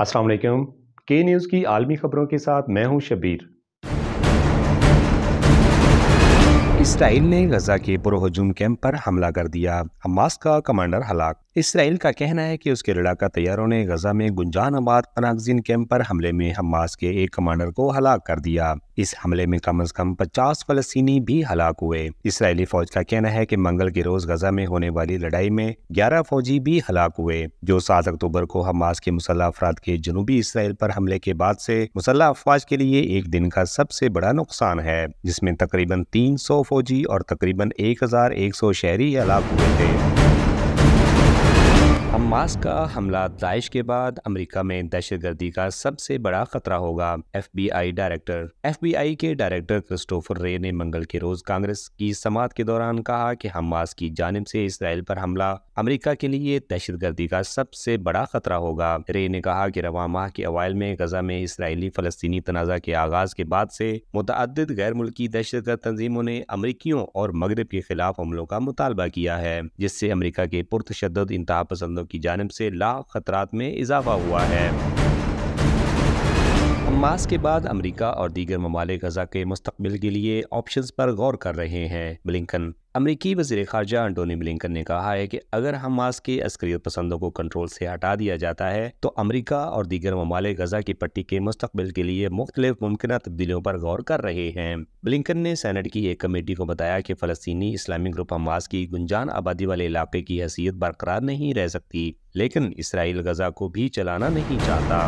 अस्सलाम वालेकुम के न्यूज़ की आलमी ख़बरों के साथ मैं हूं शबीर इसराइल ने गजा के पुरहजूम कैंप पर हमला कर दिया हमास का कमांडर हलाक इसराइल का कहना है कि उसके लड़ाका तैयारों ने गजा में गुंजान आबाद पनागजीन कैंप पर हमले में हमास के एक कमांडर को हलाक कर दिया इस हमले में कम अज कम 50 फलस्तीनी भी हलाक हुए इसराइली फौज का कहना है कि मंगल के रोज गजा में होने वाली लड़ाई में 11 फौजी भी हलाक हुए जो 7 अक्टूबर को हमास के मुसल्ह अफराद के जनूबी इसराइल पर हमले के बाद से मुसल्ह अफवाज के लिए एक दिन का सबसे बड़ा नुकसान है जिसमें तकरीबन 300 फौजी और तकरीबन 1,100 शहरी हलाक हुए थे हमास का हमला दाइश के बाद अमेरिका में दहशतगर्दी का सबसे बड़ा खतरा होगा एफबीआई डायरेक्टर एफबीआई के डायरेक्टर क्रिस्टोफर रे ने मंगल के रोज कांग्रेस की समात के दौरान कहा कि हमास की जानब से इसराइल पर हमला अमेरिका के लिए दहशतगर्दी का सबसे बड़ा खतरा होगा रे ने कहा कि रवा माह के अवैल में गजा में इसराइली फलस्तनी तनाजा के आगाज के बाद से मुतद गैर मुल्की दहशतगर्द तंजीमों ने अमरीकियों और मगरब के खिलाफ हमलों का मुतालबा किया है जिससे अमरीका के पुरतशद इंतहा पसंदों की जानब से लाख खतरात में इजाफा हुआ है मास के बाद अमेरिका और दीगर ममालिक गजा के मुस्तबिल के लिए ऑप्शन पर गौर कर रहे हैं ब्लिंकन अमरीकी वजीर खारजा एंटोनी ब्लिंकन ने कहा है कि अगर हमास के अस्करी पसंदों को कंट्रोल से हटा दिया जाता है तो अमरीका और दीगर ममालिक गजा की पट्टी के मुस्तबिल के लिए मुख्तलिफ मुमकिन तब्दीलियों पर गौर कर रहे हैं ब्लिंकन ने सैनट की एक कमेटी को बताया कि फलस्तनी इस्लामी ग्रुप हमास की गुंजान आबादी वाले इलाके की हैसियत बरकरार नहीं रह सकती लेकिन इसराइल गजा को भी चलाना नहीं चाहता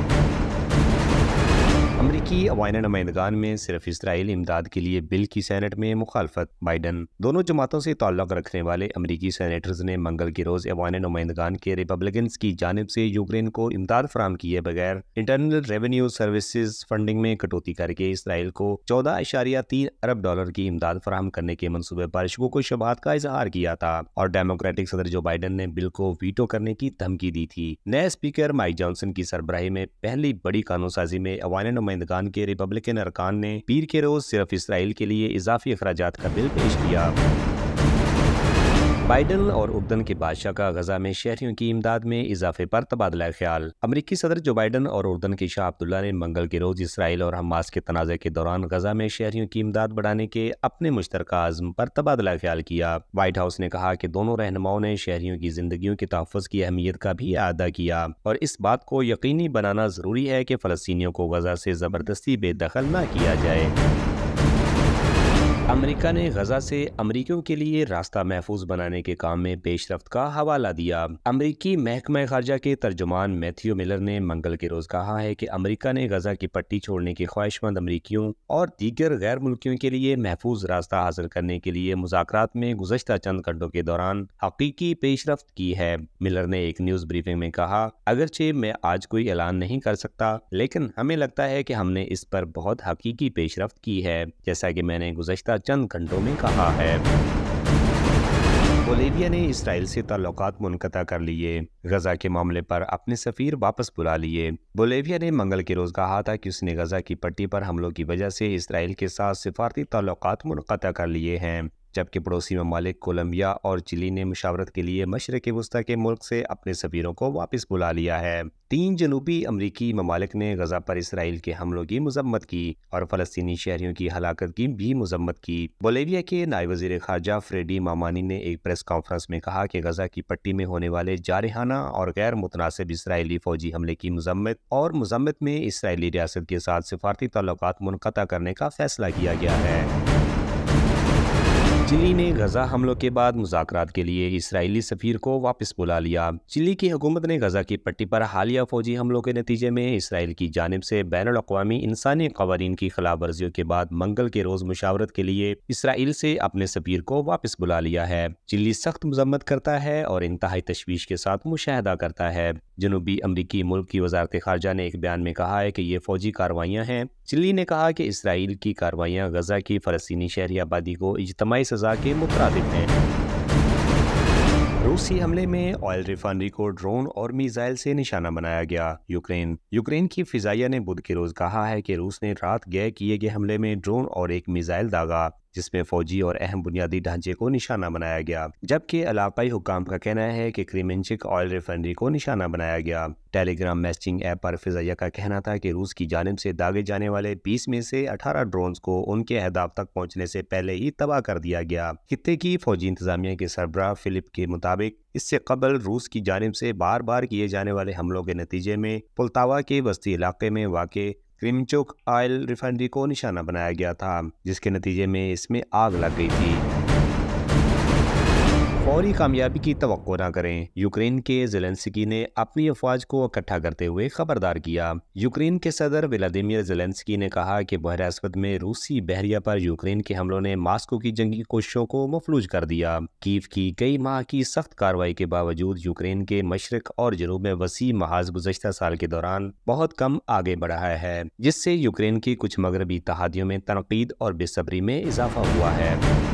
अमरीकी अवान नुमाइंदगान में सिर्फ इसराइल इमदाद के लिए बिल की सैनट में मुखालफत बाइडन दोनों जमातों से ताल्लुक रखने वाले अमरीकी सैनेटर्स ने मंगल के रोज अवान नुमाइंदगान के रिपब्लिकन की जानब से यूक्रेन को इमदाद फ्राहम किए बगैर इंटरनल रेवेन्यू सर्विस फंडिंग में कटौती करके इसराइल को चौदह इशारिया तीन अरब डॉलर की इमदाद फराम करने के मनसूबे पर को शबात का इजहार किया था और डेमोक्रेटिक सदर जो बाइडन ने बिल को वीटो करने की धमकी दी थी नए स्पीकर माइक जॉनसन की सरबराही में पहली बड़ी कानून साजी में अवान नुमाइंदगान अरकान के रिपब्लिकन अरकान ने पीर के रोज सिर्फ इसराइल के लिए इजाफी अखराज का बिल पेश किया बाइडन और उर्दन के बादशाह का गजा में शहरियों की इमदाद में इजाफे पर तबादला ख्याल अमरीकी सदर जो बाइडन और उर्दन के शाह अब्दुल्ला ने मंगल के रोज इसराइल और हमास के तनाज़े के दौरान गजा में शहरियों की इमदाद बढ़ाने के अपने मुश्तर आजम पर तबादला ख्याल किया व्हाइट हाउस ने कहा कि दोनों रहनुमाओं ने शहरियों की जिंदगी के तहफ़ की अहमियत का भी अदा किया और इस बात को यकीनी बनाना ज़रूरी है कि फ़लस्तियों को गजा से ज़बरदस्ती बेदखल न किया जाए अमेरिका ने गजा से अमरीकियों के लिए रास्ता महफूज बनाने के काम में पेशरफ का हवाला दिया अमरीकी महकमा खारजा के तर्जुमान मैथ्यू मिलर ने मंगल के रोज कहा है कि अमरीका ने गजा की पट्टी छोड़ने की ख्वाहिशमंद अमरीकियों और दीगर गैर मुल्कियों के लिए महफूज रास्ता हासिल करने के लिए मुजाकर में गुजशत चंद घंटों के दौरान हकीकी पेशरफ की है मिलर ने एक न्यूज ब्रीफिंग में कहा अगरचे मैं आज कोई ऐलान नहीं कर सकता लेकिन हमें लगता है की हमने इस पर बहुत हकीकी पेशरफ की है जैसा की मैंने गुजशत पिछला चंद घंटों में कहा है बोलेविया ने इसराइल से ताल्लुक मुनक़ा कर लिए गजा के मामले पर अपने सफ़ीर वापस बुला लिए बोलेविया ने मंगल के रोज़ कहा था कि उसने गजा की पट्टी पर हमलों की वजह से इसराइल के साथ सिफारती ताल्लुक मुनकता कर लिए हैं जबकि पड़ोसी ममालिक कोलंबिया और चिली ने मशावरत के लिए मशरक़ वस्ती के मुल्क से अपने सफीरों को वापस बुला लिया है तीन जनूबी अमरीकी ममालिक ने गजा पर इसराइल के हमलों की मजम्मत की और फलस्तनी शहरियों की हलाकत की भी मजम्मत की बोलेविया के नायब वजीर खारजा फ्रेडी मामानी ने एक प्रेस कॉन्फ्रेंस में कहा कि गजा की पट्टी में होने वाले जारहाना और गैर मुतनासिब इसराइली फौजी हमले की मजम्मत और मजम्मत में इसराइली रियासत के साथ सिफारती तल्लत मुनता करने का फैसला किया गया है चिली ने गजा हमलों के बाद मुजाकर के लिए इसराइली सफ़ीर को वापस बुला लिया चिली की हुकूमत ने गजा की पट्टी पर हालिया फौजी हमलों के नतीजे में इसराइल की जानब से बैन अवी इंसानी कवानीन की खिलाफ वर्जियों के बाद मंगल के रोज़ मुशावरत के लिए इसराइल से अपने सफ़ीर को वापस बुला लिया है चिली सख्त मजम्मत करता है और इंतहाई तशवीश के साथ मुशाह करता है जनूबी अमरीकी मुल्क की वजारत खारजा ने एक बयान में कहा है कि ये फौजी कार्रवाइयाँ हैं चिल्ली ने कहा कि इसराइल की कार्रवाइयाँ गजा की फ़लस्तनी शहरी आबादी को इजतमाही सज़ा के मुतरद हैं रूसी हमले में ऑयल रिफाइनरी को ड्रोन और मिसाइल से निशाना बनाया गया यूक्रेन यूक्रेन की फिजाइया ने बुध के रोज कहा है कि रूस ने रात गए किए गए हमले में ड्रोन और एक मिसाइल दागा जिसमें फौजी और अहम बुनियादी ढांचे को निशाना बनाया गया जबकि इलाकाई हुकाम का कहना है कि क्रीमेंचिक ऑयल रिफाइनरी को निशाना बनाया गया टेलीग्राम मैसेजिंग ऐप पर फिजैया का कहना था कि रूस की जानब से दागे जाने वाले 20 में से 18 ड्रोन्स को उनके अहदाब तक पहुंचने से पहले ही तबाह कर दिया गया खत्े की फौजी इंतजामिया के सरबराह फिलिप के मुताबिक इससे कबल रूस की जानब से बार बार किए जाने वाले हमलों के नतीजे में पुलतावा के वस्ती इलाके में वाक़ क्रिमचोक ऑयल रिफाइनरी को निशाना बनाया गया था जिसके नतीजे में इसमें आग लग गई थी फौरी कामयाबी की तो ना करें यूक्रेन के जेलेंसकी ने अपनी अफवाज को इकट्ठा करते हुए खबरदार किया यूक्रेन के सदर व्लादिमिर जेलेंसकी ने कहा कि बहरास्पत में रूसी बहरिया पर यूक्रेन के हमलों ने मास्को की जंगी कोशिशों को मफलूज कर दिया कीव की कई माह की सख्त कार्रवाई के बावजूद यूक्रेन के मशरक और जनूब में वसी महाज गुजशत साल के दौरान बहुत कम आगे बढ़ा है जिससे यूक्रेन की कुछ मगरबी तहादियों में तनकीद और बेसब्री में इजाफा हुआ है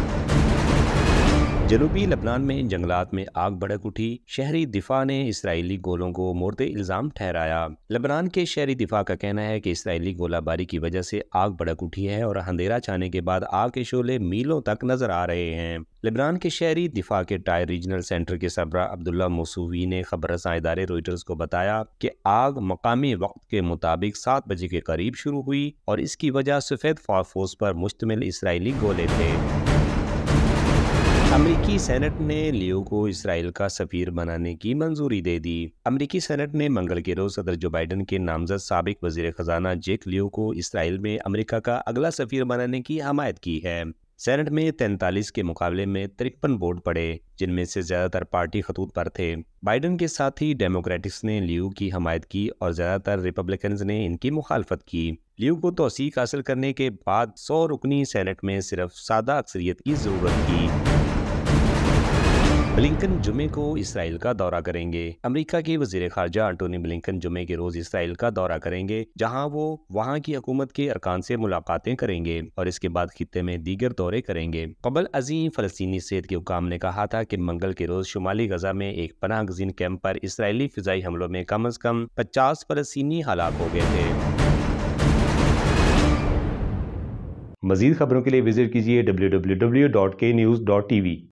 जनूबी लबनान में जंगलात में आग भड़क उठी शहरी दिफा ने इसराइली गोलों को मोरते इल्ज़ाम ठहराया लबनान के शहरी दिफा का कहना है कि इसराइली गोलाबारी की वजह से आग भड़क उठी है और अंधेरा छाने के बाद आग के शोले मीलों तक नजर आ रहे हैं लेबनान के शहरी दिफा के टायर रीजनल सेंटर के सरबरा अब्दुल्ला मसूवी ने खबर इदारे रोइटर्स को बताया कि आग मकामी वक्त के मुताबिक सात बजे के करीब शुरू हुई और इसकी वजह सफ़ेद फाफोस पर मुश्तमिल इसराइली गोले थे अमेरिकी सेनेट ने लियो को इसराइल का सफीर बनाने की मंजूरी दे दी अमेरिकी सेनेट ने मंगल के रोज सदर जो बाइडन के नामजद सबक वजीर खजाना जेक लियो को इसराइल में अमेरिका का अगला सफीर बनाने की हमायत की है सेनेट में तैतालीस के मुकाबले में तिरपन वोट पड़े जिनमें से ज्यादातर पार्टी खतूत पर थे बाइडन के साथ ही डेमोक्रेटिक्स ने लियो की हमायत की और ज्यादातर रिपब्लिकन ने इनकी मुखालफत की लियो को तोसीक हासिल करने के बाद सौ रुकनी सेनेट में सिर्फ सादा अक्सरियत की जरूरत थी ब्लिंकन जुमे को इसराइल का दौरा करेंगे अमेरिका के वजीर खारजा अंटोनी ब्लिंकन जुमे के रोज इसराइल का दौरा करेंगे जहां वो वहां की हकूमत के अरकान से मुलाकातें करेंगे और इसके बाद खत्े में दीगर दौरे करेंगे कबल अजीम फलस्तनी सेहत के हुकाम ने कहा था की मंगल के रोज शुमाली गजा में एक पना गजीन कैंप पर इसराइली फिजाई हमलों में कम अज कम पचास फलस्तनी हलाक हो गए थे मजीद खबरों के लिए विजिट कीजिए W W W dot K news dot T we